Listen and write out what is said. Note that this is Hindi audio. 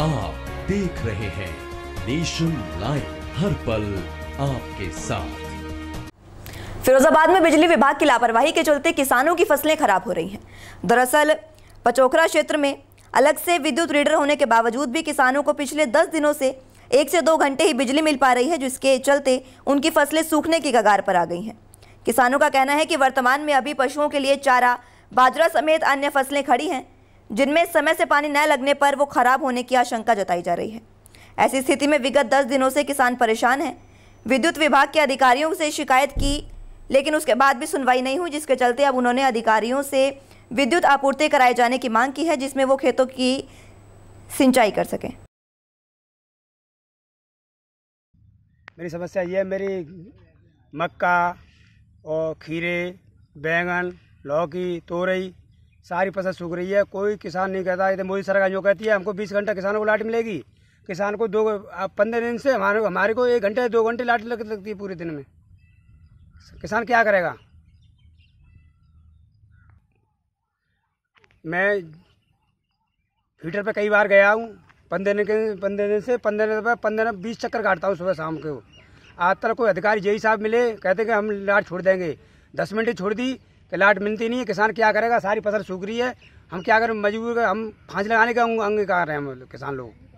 आप देख रहे हैं नेशन लाइव हर पल आपके साथ फिरोजाबाद में बिजली विभाग की लापरवाही के चलते किसानों की फसलें खराब हो रही हैं दरअसल पचोखरा क्षेत्र में अलग से विद्युत रीडर होने के बावजूद भी किसानों को पिछले दस दिनों से एक से दो घंटे ही बिजली मिल पा रही है जिसके चलते उनकी फसलें सूखने की कगार पर आ गई हैं किसानों का कहना है कि वर्तमान में अभी पशुओं के लिए चारा बाजरा समेत अन्य फसलें खड़ी हैं जिनमें समय से पानी न लगने पर वो खराब होने की आशंका जताई जा रही है ऐसी स्थिति में विगत दस दिनों से किसान परेशान हैं विद्युत विभाग के अधिकारियों से शिकायत की लेकिन उसके बाद भी सुनवाई नहीं हुई जिसके चलते अब उन्होंने अधिकारियों से विद्युत आपूर्ति कराए जाने की मांग की है जिसमें वो खेतों की सिंचाई कर सकें मेरी समस्या ये है मेरी मक्का और खीरे बैंगन लौकी तोरई सारी फसल सूख रही है कोई किसान नहीं कहता इधर तो मोदी सरकार जो कहती है हमको बीस घंटा किसानों को लाट मिलेगी किसान को दो पंद्रह दिन से हमारे हमारे को एक घंटे दो घंटे लाट लग सकती है पूरे दिन में किसान क्या करेगा मैं हीटर पे कई बार गया हूँ पंद्रह दिन के पंद्रह दिन से पंद्रह दिन पर पंद्रह बीस चक्कर काटता हूँ सुबह शाम को आज तक कोई अधिकारी जे साहब मिले कहते कि हम लाट छोड़ देंगे दस मिनट छोड़ दी कि लाट मिलती नहीं है किसान क्या करेगा सारी फसल सूख रही है हम क्या करें मजबूर हम फांस लगाने का अंग अंग रहे हैं हम किसान लोग